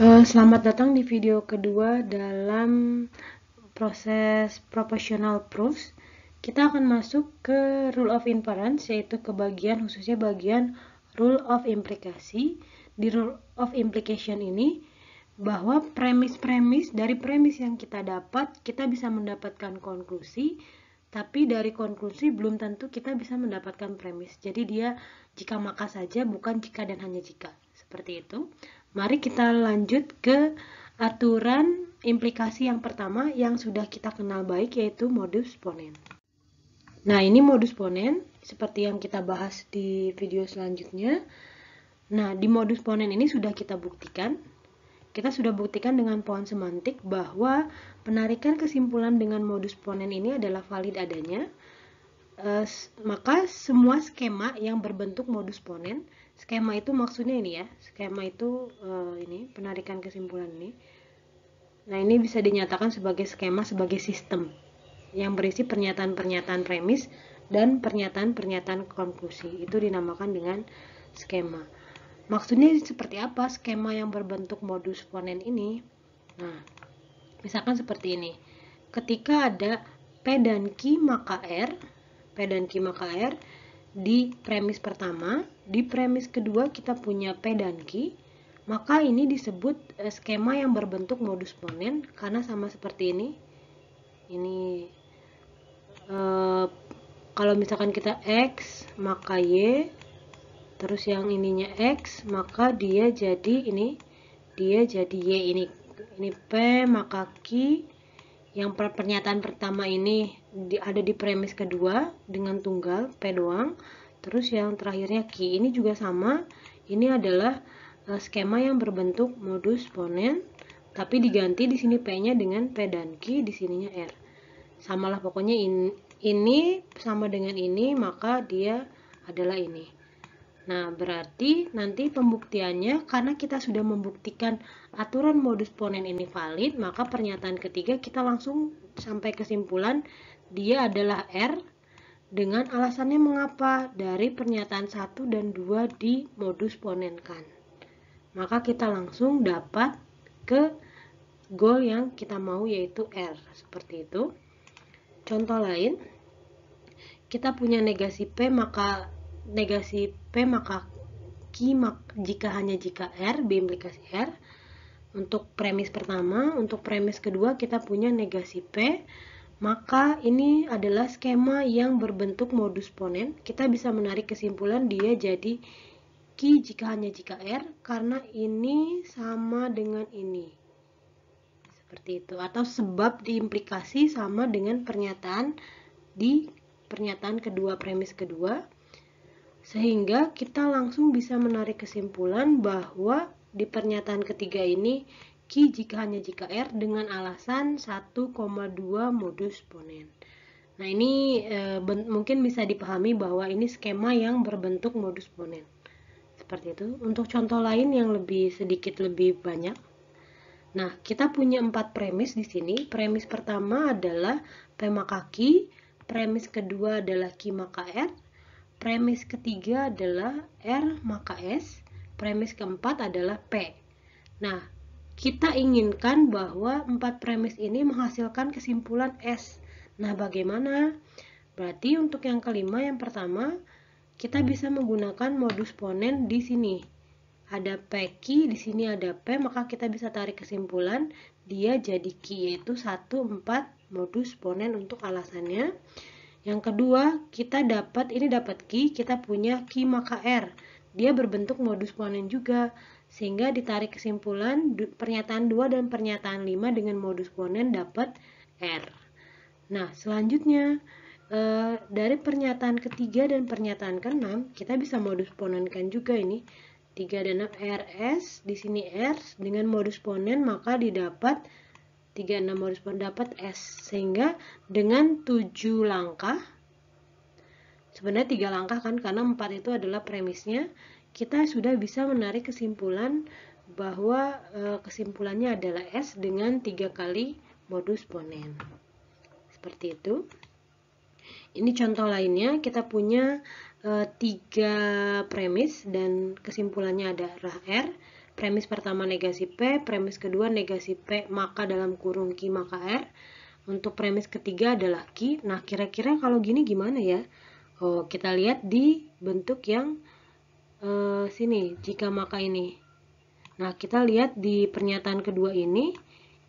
Eh, selamat datang di video kedua dalam proses proportional proofs. Kita akan masuk ke rule of inference, yaitu ke bagian khususnya bagian rule of implikasi. Di rule of implication ini, bahwa premis-premis dari premis yang kita dapat, kita bisa mendapatkan konklusi, tapi dari konklusi belum tentu kita bisa mendapatkan premis. Jadi dia jika maka saja, bukan jika dan hanya jika. Seperti itu. Mari kita lanjut ke aturan implikasi yang pertama yang sudah kita kenal baik yaitu modus ponen. Nah, ini modus ponen seperti yang kita bahas di video selanjutnya. Nah, di modus ponen ini sudah kita buktikan kita sudah buktikan dengan pohon semantik bahwa penarikan kesimpulan dengan modus ponen ini adalah valid adanya. E, maka semua skema yang berbentuk modus ponen skema itu maksudnya ini ya skema itu uh, ini penarikan kesimpulan ini nah ini bisa dinyatakan sebagai skema sebagai sistem yang berisi pernyataan-pernyataan premis dan pernyataan-pernyataan konklusi itu dinamakan dengan skema maksudnya seperti apa skema yang berbentuk modus ponen ini nah misalkan seperti ini ketika ada P dan Q maka R P dan Q maka R di premis pertama di premis kedua kita punya P dan Q, maka ini disebut eh, skema yang berbentuk modus ponen karena sama seperti ini. Ini e, kalau misalkan kita X maka Y, terus yang ininya X maka dia jadi ini, dia jadi Y ini. Ini P maka Q yang pernyataan pertama ini ada di premis kedua dengan tunggal P doang Terus yang terakhirnya Ki, ini juga sama. Ini adalah eh, skema yang berbentuk modus ponen, tapi diganti di sini P-nya dengan P dan Q di sininya R. Samalah pokoknya in, ini sama dengan ini, maka dia adalah ini. Nah, berarti nanti pembuktiannya karena kita sudah membuktikan aturan modus ponen ini valid, maka pernyataan ketiga kita langsung sampai kesimpulan dia adalah R dengan alasannya mengapa dari pernyataan 1 dan 2 di modus ponenkan. Maka kita langsung dapat ke goal yang kita mau yaitu R, seperti itu. Contoh lain, kita punya negasi P maka negasi P maka Q maka jika hanya jika R, B implikasi R. Untuk premis pertama, untuk premis kedua kita punya negasi P maka ini adalah skema yang berbentuk modus ponen. Kita bisa menarik kesimpulan dia jadi Q jika hanya jika R karena ini sama dengan ini. Seperti itu atau sebab diimplikasi sama dengan pernyataan di pernyataan kedua premis kedua. Sehingga kita langsung bisa menarik kesimpulan bahwa di pernyataan ketiga ini jika hanya jika R dengan alasan 1,2 modus ponen. Nah, ini e, ben, mungkin bisa dipahami bahwa ini skema yang berbentuk modus ponen. Seperti itu. Untuk contoh lain yang lebih sedikit lebih banyak. Nah, kita punya empat premis di sini. Premis pertama adalah P maka Q, premis kedua adalah Q maka R, premis ketiga adalah R maka S, premis keempat adalah P. Nah, kita inginkan bahwa empat premis ini menghasilkan kesimpulan S. Nah, bagaimana? Berarti untuk yang kelima, yang pertama, kita bisa menggunakan modus ponen di sini. Ada P Q, di sini ada P, maka kita bisa tarik kesimpulan dia jadi Q, yaitu 1, 4 modus ponen untuk alasannya. Yang kedua, kita dapat, ini dapat Q, kita punya Q maka R. Dia berbentuk modus ponen juga. Sehingga ditarik kesimpulan pernyataan 2 dan pernyataan 5 dengan modus ponen dapat R. Nah, selanjutnya eh, dari pernyataan ketiga dan pernyataan keenam kita bisa modus ponenkan juga ini 3 dan 6 RS di sini R dengan modus ponen maka didapat 36 modus ponen dapat S sehingga dengan 7 langkah sebenarnya 3 langkah kan karena 4 itu adalah premisnya kita sudah bisa menarik kesimpulan bahwa e, kesimpulannya adalah S dengan tiga kali modus ponen. Seperti itu. Ini contoh lainnya, kita punya e, tiga premis dan kesimpulannya adalah R. Premis pertama negasi P, premis kedua negasi P maka dalam kurung Q maka R. Untuk premis ketiga adalah Q. Nah, kira-kira kalau gini gimana ya? Oh, kita lihat di bentuk yang e, sini jika maka ini. Nah, kita lihat di pernyataan kedua ini,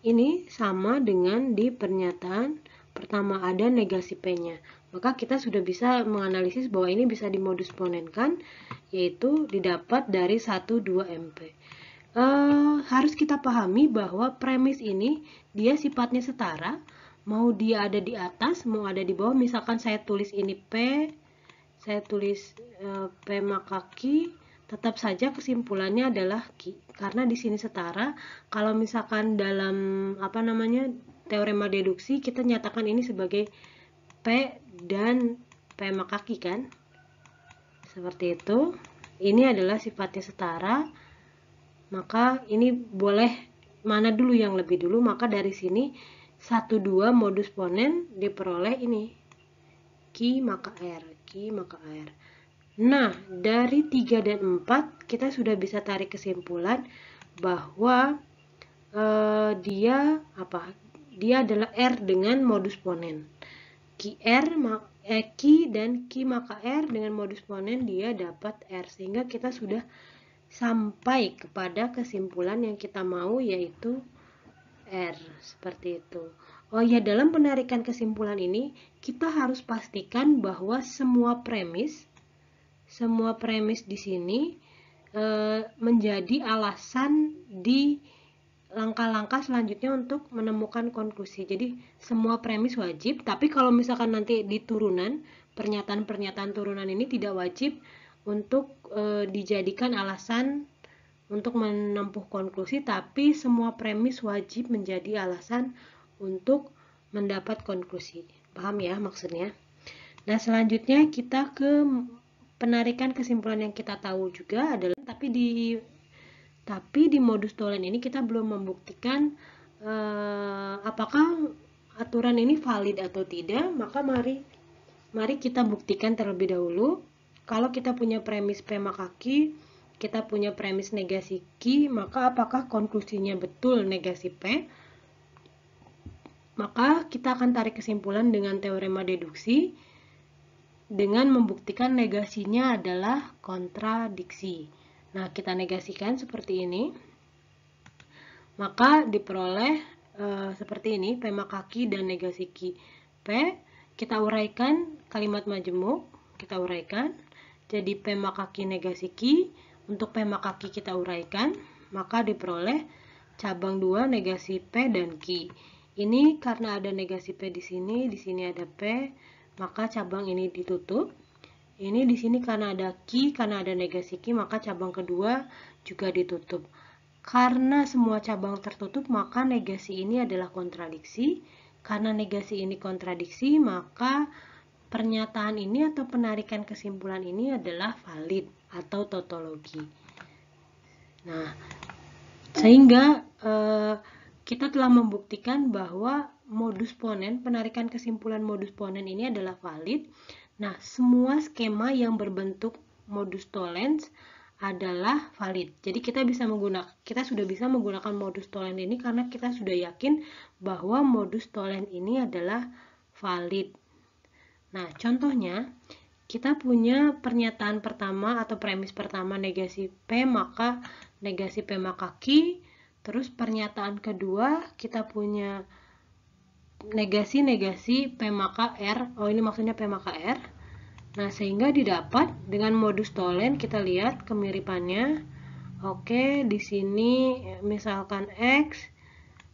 ini sama dengan di pernyataan pertama ada negasi P-nya. Maka kita sudah bisa menganalisis bahwa ini bisa dimodus ponenkan, yaitu didapat dari 1, 2 MP. e, harus kita pahami bahwa premis ini dia sifatnya setara, mau dia ada di atas, mau ada di bawah. Misalkan saya tulis ini P, saya tulis e, eh, maka q, tetap saja kesimpulannya adalah ki karena di sini setara kalau misalkan dalam apa namanya teorema deduksi kita nyatakan ini sebagai p dan p maka q, kan seperti itu ini adalah sifatnya setara maka ini boleh mana dulu yang lebih dulu maka dari sini 12 modus ponen diperoleh ini Ki maka R laki maka R. Nah, dari 3 dan 4 kita sudah bisa tarik kesimpulan bahwa uh, dia apa? Dia adalah R dengan modus ponen. Ki R eh, Ki dan Ki maka R dengan modus ponen dia dapat R sehingga kita sudah sampai kepada kesimpulan yang kita mau yaitu R seperti itu. Oh ya, dalam penarikan kesimpulan ini, kita harus pastikan bahwa semua premis, semua premis di sini e, menjadi alasan di langkah-langkah selanjutnya untuk menemukan konklusi. Jadi, semua premis wajib, tapi kalau misalkan nanti di turunan, pernyataan-pernyataan turunan ini tidak wajib untuk e, dijadikan alasan untuk menempuh konklusi, tapi semua premis wajib menjadi alasan untuk mendapat konklusi. Paham ya maksudnya? Nah, selanjutnya kita ke penarikan kesimpulan yang kita tahu juga adalah tapi di tapi di modus tolen ini kita belum membuktikan eh, apakah aturan ini valid atau tidak, maka mari mari kita buktikan terlebih dahulu. Kalau kita punya premis P maka Q, kita punya premis negasi Q, maka apakah konklusinya betul negasi P? Maka kita akan tarik kesimpulan dengan teorema deduksi dengan membuktikan negasinya adalah kontradiksi. Nah, kita negasikan seperti ini. Maka diperoleh e, seperti ini, P maka Q dan negasi Q. P, kita uraikan kalimat majemuk, kita uraikan. Jadi P maka Q negasi Q, untuk P maka Q kita uraikan, maka diperoleh cabang 2 negasi P dan Q. Ini karena ada negasi P di sini, di sini ada P, maka cabang ini ditutup. Ini di sini karena ada Q, karena ada negasi Q, maka cabang kedua juga ditutup. Karena semua cabang tertutup, maka negasi ini adalah kontradiksi. Karena negasi ini kontradiksi, maka pernyataan ini atau penarikan kesimpulan ini adalah valid atau tautologi. Nah, sehingga... Eh, kita telah membuktikan bahwa modus ponen, penarikan kesimpulan modus ponen ini adalah valid. Nah, semua skema yang berbentuk modus tollens adalah valid. Jadi kita bisa menggunakan kita sudah bisa menggunakan modus tollens ini karena kita sudah yakin bahwa modus tollens ini adalah valid. Nah, contohnya kita punya pernyataan pertama atau premis pertama negasi P maka negasi P maka Q Terus pernyataan kedua kita punya negasi-negasi P maka R. Oh, ini maksudnya P maka R. Nah, sehingga didapat dengan modus tolen kita lihat kemiripannya. Oke, di sini misalkan X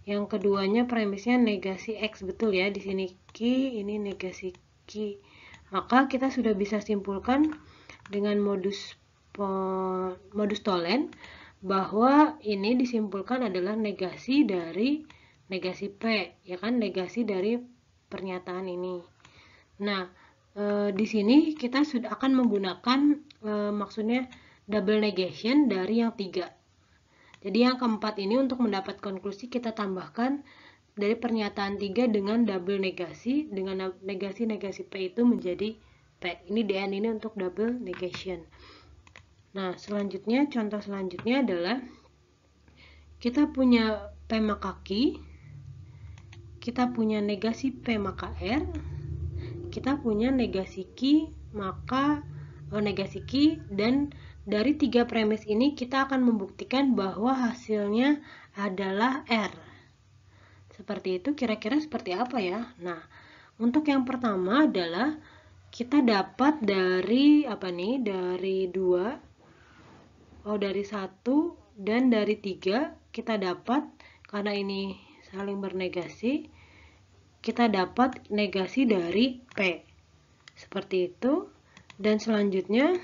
yang keduanya premisnya negasi X betul ya. Di sini Q, ini negasi Q. Maka kita sudah bisa simpulkan dengan modus modus tolen bahwa ini disimpulkan adalah negasi dari negasi P, ya kan negasi dari pernyataan ini. Nah, e, di sini kita sudah akan menggunakan e, maksudnya double negation dari yang tiga. Jadi yang keempat ini untuk mendapat konklusi kita tambahkan dari pernyataan tiga dengan double negasi dengan negasi negasi P itu menjadi P. Ini DN ini untuk double negation. Nah, selanjutnya contoh selanjutnya adalah kita punya P maka Q, kita punya negasi P maka R, kita punya negasi Q maka oh, negasi Q dan dari tiga premis ini kita akan membuktikan bahwa hasilnya adalah R. Seperti itu kira-kira seperti apa ya? Nah, untuk yang pertama adalah kita dapat dari apa nih? Dari dua Oh, dari satu dan dari tiga kita dapat, karena ini saling bernegasi, kita dapat negasi dari P. Seperti itu. Dan selanjutnya,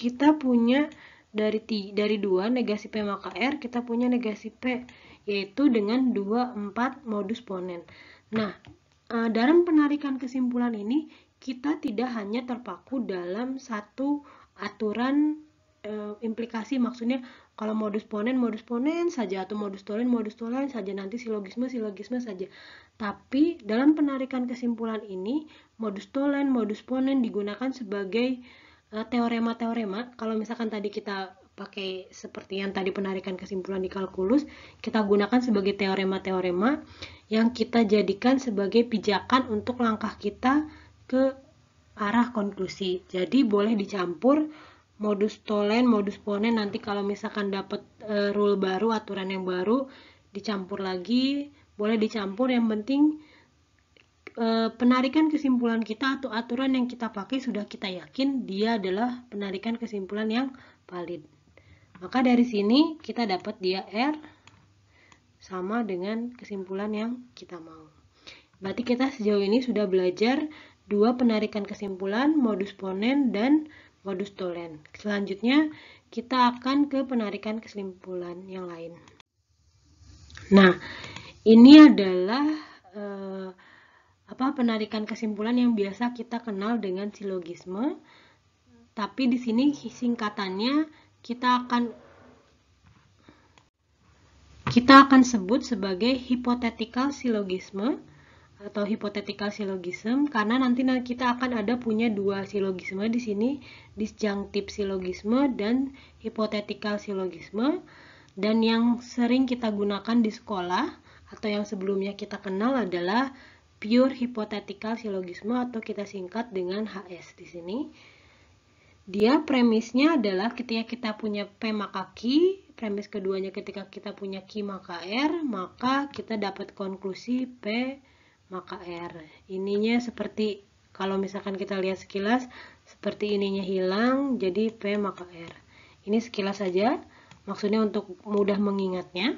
kita punya dari t dari 2 negasi P maka R, kita punya negasi P, yaitu dengan 2, 4 modus ponen. Nah, eh, dalam penarikan kesimpulan ini, kita tidak hanya terpaku dalam satu aturan e, implikasi maksudnya kalau modus ponen modus ponen saja atau modus tolen modus tolen saja nanti silogisme silogisme saja tapi dalam penarikan kesimpulan ini modus tolen modus ponen digunakan sebagai eh, teorema-teorema kalau misalkan tadi kita pakai seperti yang tadi penarikan kesimpulan di kalkulus kita gunakan sebagai teorema-teorema yang kita jadikan sebagai pijakan untuk langkah kita ke arah konklusi jadi boleh dicampur modus tolen, modus ponen nanti kalau misalkan dapat e, eh, rule baru, aturan yang baru dicampur lagi, boleh dicampur yang penting e, penarikan kesimpulan kita atau aturan yang kita pakai sudah kita yakin dia adalah penarikan kesimpulan yang valid. Maka dari sini kita dapat dia R sama dengan kesimpulan yang kita mau. Berarti kita sejauh ini sudah belajar dua penarikan kesimpulan, modus ponen dan modus tolen. Selanjutnya, kita akan ke penarikan kesimpulan yang lain. Nah, ini adalah eh, apa penarikan kesimpulan yang biasa kita kenal dengan silogisme. Tapi di sini singkatannya kita akan kita akan sebut sebagai hipotetikal silogisme atau hipotetikal silogisme karena nanti kita akan ada punya dua silogisme di sini disjunctive silogisme dan hipotetikal silogisme dan yang sering kita gunakan di sekolah atau yang sebelumnya kita kenal adalah pure hipotetikal silogisme atau kita singkat dengan HS di sini dia premisnya adalah ketika kita punya P maka Q, premis keduanya ketika kita punya Q maka R, maka kita dapat konklusi P maka R. Ininya seperti, kalau misalkan kita lihat sekilas, seperti ininya hilang, jadi P maka R. Ini sekilas saja, maksudnya untuk mudah mengingatnya.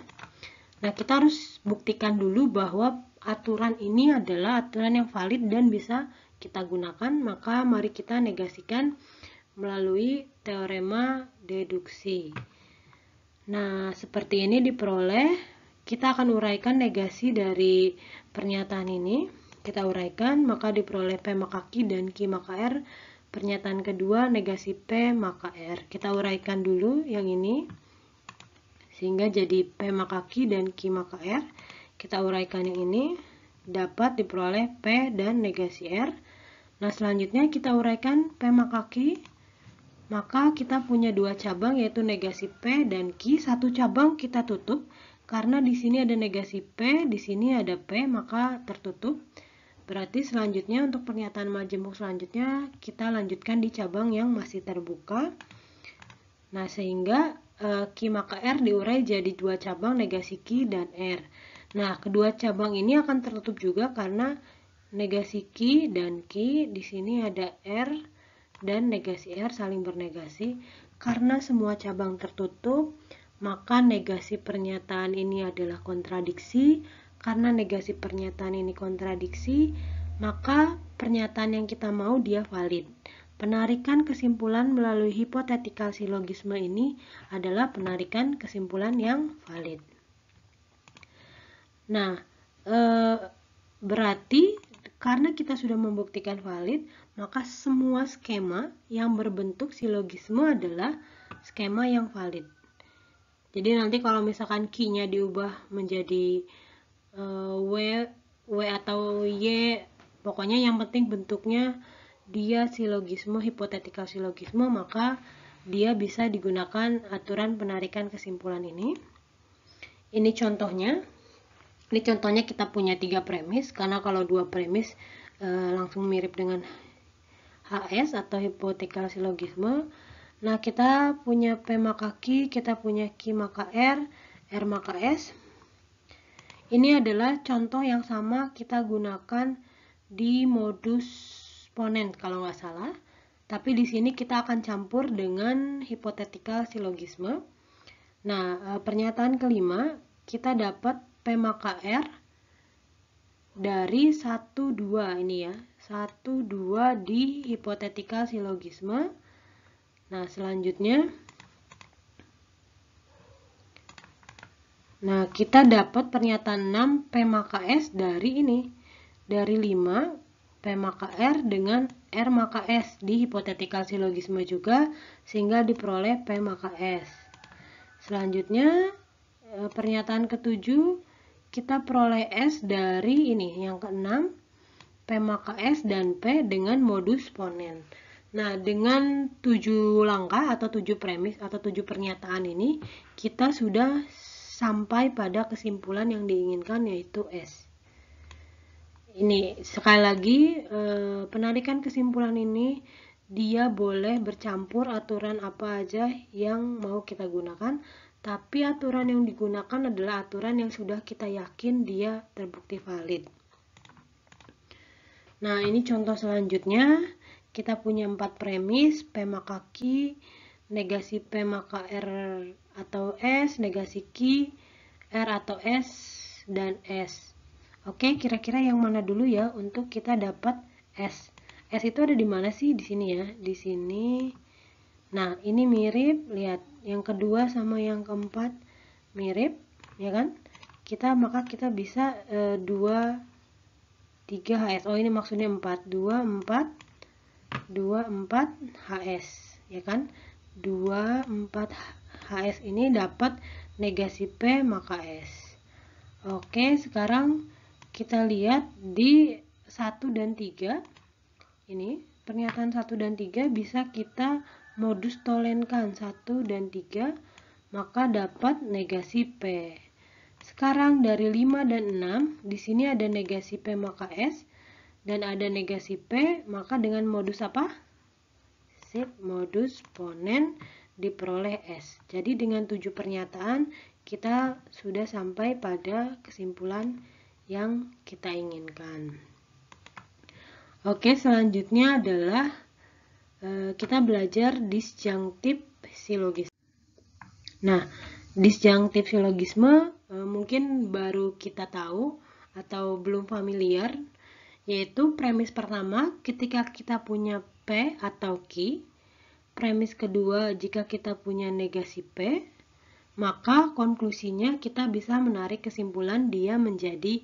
Nah, kita harus buktikan dulu bahwa aturan ini adalah aturan yang valid dan bisa kita gunakan, maka mari kita negasikan melalui teorema deduksi. Nah, seperti ini diperoleh kita akan uraikan negasi dari pernyataan ini. Kita uraikan, maka diperoleh P maka Q dan Q maka R. Pernyataan kedua, negasi P maka R. Kita uraikan dulu yang ini. Sehingga jadi P maka Q dan Q maka R. Kita uraikan yang ini. Dapat diperoleh P dan negasi R. Nah, selanjutnya kita uraikan P maka Q maka kita punya dua cabang yaitu negasi P dan Q. Satu cabang kita tutup, karena di sini ada negasi P, di sini ada P, maka tertutup. Berarti selanjutnya untuk pernyataan majemuk selanjutnya kita lanjutkan di cabang yang masih terbuka. Nah, sehingga e, Ki maka R diurai jadi dua cabang negasi Ki dan R. Nah, kedua cabang ini akan tertutup juga karena negasi Ki dan Ki di sini ada R dan negasi R saling bernegasi. Karena semua cabang tertutup, maka negasi pernyataan ini adalah kontradiksi. Karena negasi pernyataan ini kontradiksi, maka pernyataan yang kita mau dia valid. Penarikan kesimpulan melalui hipotetikal silogisme ini adalah penarikan kesimpulan yang valid. Nah, e, berarti karena kita sudah membuktikan valid, maka semua skema yang berbentuk silogisme adalah skema yang valid jadi nanti kalau misalkan key-nya diubah menjadi uh, W W atau Y pokoknya yang penting bentuknya dia silogisme hipotetikal silogisme maka dia bisa digunakan aturan penarikan kesimpulan ini ini contohnya ini contohnya kita punya tiga premis karena kalau dua premis uh, langsung mirip dengan HS atau hipotetikal silogisme Nah, kita punya P maka Q, kita punya Q maka R, R maka S. Ini adalah contoh yang sama kita gunakan di modus ponen kalau nggak salah. Tapi di sini kita akan campur dengan hipotetikal silogisme. Nah, eh, pernyataan kelima, kita dapat P maka R dari 1, 2 ini ya. 1, 2 di hipotetikal silogisme Nah, selanjutnya Nah, kita dapat pernyataan 6 P maka S dari ini. Dari 5 P maka R dengan R maka S di hipotetikal silogisme juga sehingga diperoleh P maka S. Selanjutnya eh, pernyataan ketujuh kita peroleh S dari ini yang keenam P maka S dan P dengan modus ponen. Nah, dengan tujuh langkah atau tujuh premis atau tujuh pernyataan ini, kita sudah sampai pada kesimpulan yang diinginkan yaitu S. Ini sekali lagi eh, penarikan kesimpulan ini dia boleh bercampur aturan apa aja yang mau kita gunakan, tapi aturan yang digunakan adalah aturan yang sudah kita yakin dia terbukti valid. Nah, ini contoh selanjutnya kita punya empat premis P maka Q negasi P maka R atau S negasi Q R atau S dan S oke kira-kira yang mana dulu ya untuk kita dapat S S itu ada di mana sih di sini ya di sini nah ini mirip lihat yang kedua sama yang keempat mirip ya kan kita maka kita bisa e, 2 3 HS oh ini maksudnya 4 2 4 24 HS ya kan 24 HS ini dapat negasi P maka S Oke sekarang kita lihat di 1 dan 3 ini pernyataan 1 dan 3 bisa kita modus tolenkan 1 dan 3 maka dapat negasi P sekarang dari 5 dan 6 di sini ada negasi P maka S dan ada negasi P, maka dengan modus apa? Sip, modus ponen diperoleh S. Jadi dengan tujuh pernyataan, kita sudah sampai pada kesimpulan yang kita inginkan. Oke, selanjutnya adalah e, kita belajar disjangtif silogisme. Nah, disjangtif silogisme e, mungkin baru kita tahu atau belum familiar yaitu premis pertama ketika kita punya P atau Q, premis kedua jika kita punya negasi P, maka konklusinya kita bisa menarik kesimpulan dia menjadi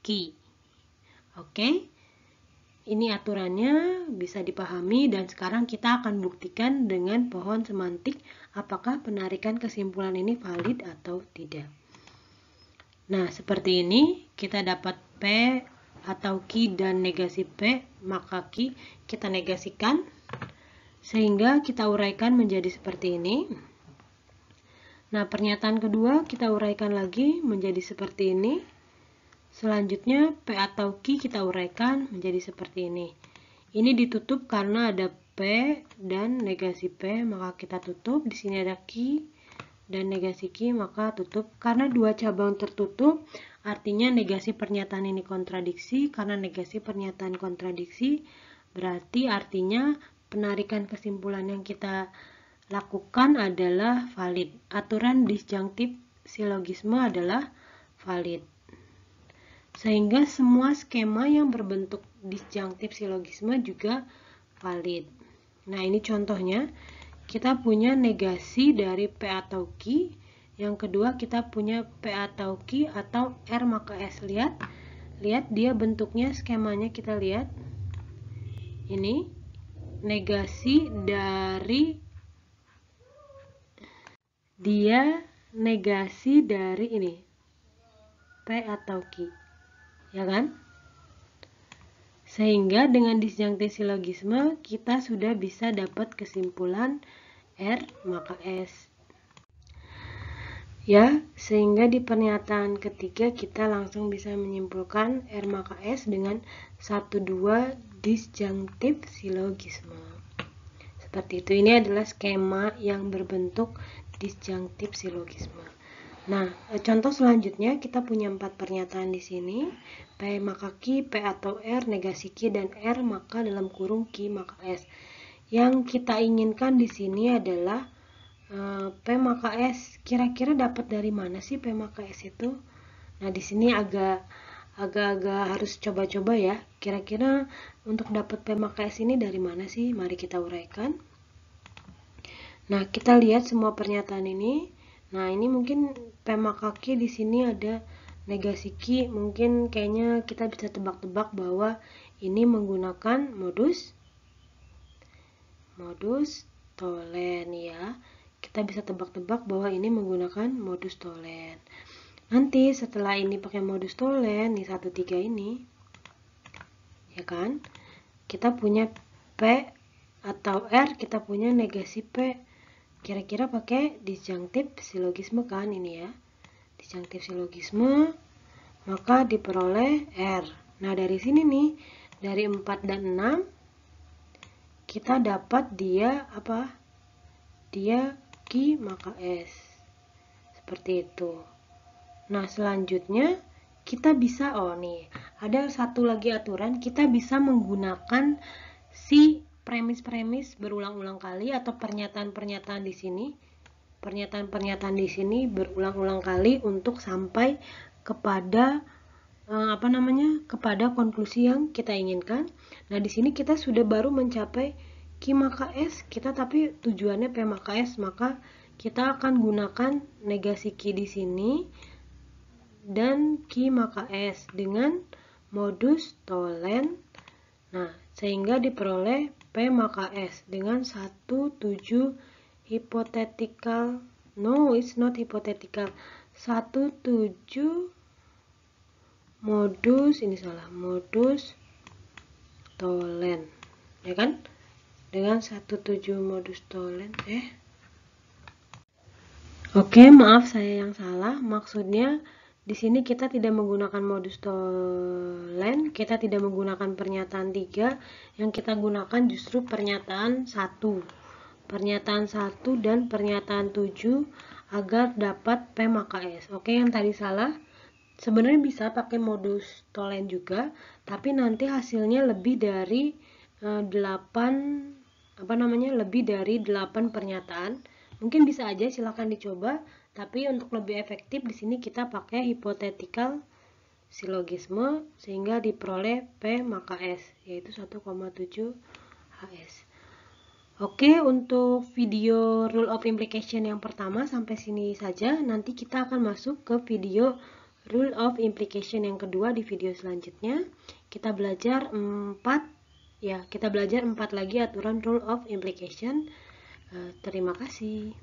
Q. Oke, ini aturannya bisa dipahami dan sekarang kita akan buktikan dengan pohon semantik apakah penarikan kesimpulan ini valid atau tidak. Nah, seperti ini kita dapat P atau ki dan negasi p, maka ki kita negasikan sehingga kita uraikan menjadi seperti ini. Nah, pernyataan kedua kita uraikan lagi menjadi seperti ini. Selanjutnya, P atau Q kita uraikan menjadi seperti ini. Ini ditutup karena ada P dan negasi P, maka kita tutup. Di sini ada Q dan negasi Q, maka tutup. Karena dua cabang tertutup, Artinya negasi pernyataan ini kontradiksi karena negasi pernyataan kontradiksi berarti artinya penarikan kesimpulan yang kita lakukan adalah valid. Aturan disjungtif silogisme adalah valid. Sehingga semua skema yang berbentuk disjungtif silogisme juga valid. Nah, ini contohnya kita punya negasi dari P atau Q yang kedua kita punya PA Tauki atau R maka S lihat. Lihat dia bentuknya skemanya kita lihat. Ini negasi dari dia negasi dari ini P atau Q ya kan sehingga dengan disjungtif silogisme kita sudah bisa dapat kesimpulan R maka S Ya, sehingga di pernyataan ketiga kita langsung bisa menyimpulkan R maka S dengan 1 2 disjungtif silogisme. Seperti itu. Ini adalah skema yang berbentuk disjungtif silogisme. Nah, e, contoh selanjutnya kita punya empat pernyataan di sini. P maka Q, P atau R negasi Q dan R maka dalam kurung Q maka S. Yang kita inginkan di sini adalah Eh, PMKS kira-kira dapat dari mana sih PMKS itu? Nah, di sini agak agak harus coba-coba ya. Kira-kira untuk dapat PMKS ini dari mana sih? Mari kita uraikan. Nah, kita lihat semua pernyataan ini. Nah, ini mungkin PMKK di sini ada negasi Q. mungkin kayaknya kita bisa tebak-tebak bahwa ini menggunakan modus modus tolen ya kita bisa tebak-tebak bahwa ini menggunakan modus tolen nanti setelah ini pakai modus tolen nih 13 ini ya kan kita punya P atau R kita punya negasi P kira-kira pakai disjungtif silogisme kan ini ya disjungtif silogisme maka diperoleh R nah dari sini nih dari 4 dan 6 kita dapat dia apa dia maka S. Seperti itu. Nah, selanjutnya kita bisa oh nih, ada satu lagi aturan kita bisa menggunakan si premis-premis berulang-ulang kali atau pernyataan-pernyataan di sini pernyataan-pernyataan di sini berulang-ulang kali untuk sampai kepada eh, apa namanya kepada konklusi yang kita inginkan. Nah di sini kita sudah baru mencapai Ki maka S kita tapi tujuannya P maka S maka kita akan gunakan negasi Ki di sini dan Ki maka S dengan modus tolen nah sehingga diperoleh P maka S dengan 17 hypothetical no it's not hypothetical 17 modus ini salah modus tolen ya kan dengan 17 modus tolen eh Oke, maaf saya yang salah. Maksudnya di sini kita tidak menggunakan modus tolen, kita tidak menggunakan pernyataan 3, yang kita gunakan justru pernyataan 1. Pernyataan 1 dan pernyataan 7 agar dapat P maka S. Oke, yang tadi salah. Sebenarnya bisa pakai modus tolen juga, tapi nanti hasilnya lebih dari 8 eh, apa namanya lebih dari 8 pernyataan. Mungkin bisa aja silakan dicoba, tapi untuk lebih efektif di sini kita pakai hipotetikal silogisme sehingga diperoleh P maka S yaitu 1,7 HS. Oke, untuk video rule of implication yang pertama sampai sini saja. Nanti kita akan masuk ke video rule of implication yang kedua di video selanjutnya. Kita belajar 4 Ya, kita belajar empat lagi aturan rule of implication. Uh, terima kasih.